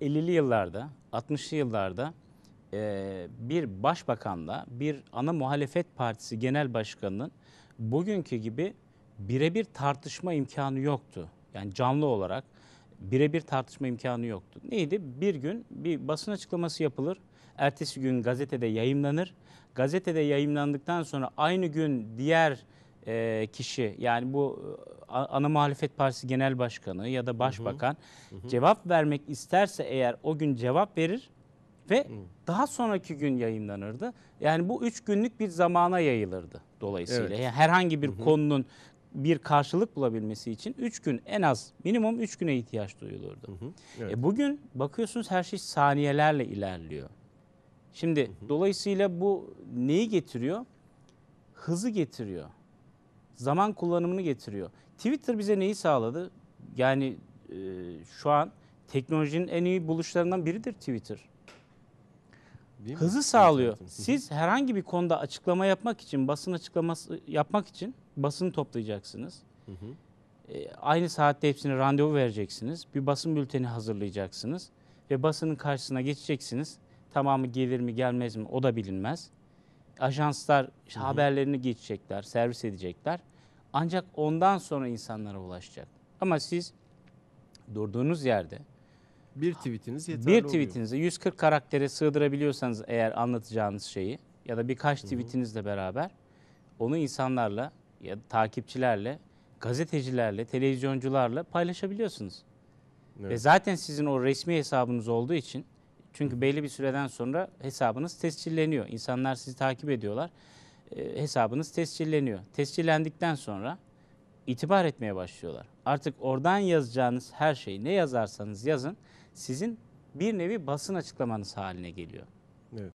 50'li yıllarda, 60'lı yıllarda bir başbakanla bir ana muhalefet partisi genel başkanının bugünkü gibi birebir tartışma imkanı yoktu. Yani canlı olarak birebir tartışma imkanı yoktu. Neydi? Bir gün bir basın açıklaması yapılır. Ertesi gün gazetede yayımlanır. Gazetede yayımlandıktan sonra aynı gün diğer e, kişi yani bu e, ana muhalefet partisi genel başkanı ya da başbakan hı hı. Hı hı. cevap vermek isterse eğer o gün cevap verir ve hı. daha sonraki gün yayınlanırdı. Yani bu üç günlük bir zamana yayılırdı dolayısıyla. Evet. Yani herhangi bir hı hı. konunun bir karşılık bulabilmesi için 3 gün en az minimum 3 güne ihtiyaç duyulurdu. Hı hı, evet. e bugün bakıyorsunuz her şey saniyelerle ilerliyor. Şimdi hı hı. dolayısıyla bu neyi getiriyor? Hızı getiriyor zaman kullanımını getiriyor. Twitter bize neyi sağladı? Yani e, şu an teknolojinin en iyi buluşlarından biridir Twitter. Değil Hızı mi? sağlıyor. Siz herhangi bir konuda açıklama yapmak için, basın açıklaması yapmak için basın toplayacaksınız. Hı hı. E, aynı saatte hepsine randevu vereceksiniz. Bir basın bülteni hazırlayacaksınız ve basının karşısına geçeceksiniz. Tamamı gelir mi gelmez mi o da bilinmez. Ajanslar hı hı. haberlerini geçecekler, servis edecekler. Ancak ondan sonra insanlara ulaşacak. Ama siz durduğunuz yerde bir tweetiniz yeterli Bir tweetinize 140 karaktere sığdırabiliyorsanız eğer anlatacağınız şeyi ya da birkaç tweetinizle beraber onu insanlarla ya da takipçilerle, gazetecilerle, televizyoncularla paylaşabiliyorsunuz. Evet. Ve zaten sizin o resmi hesabınız olduğu için çünkü belli bir süreden sonra hesabınız tescilleniyor. İnsanlar sizi takip ediyorlar. E, hesabınız tescilleniyor. Tescillendikten sonra itibar etmeye başlıyorlar. Artık oradan yazacağınız her şeyi ne yazarsanız yazın sizin bir nevi basın açıklamanız haline geliyor.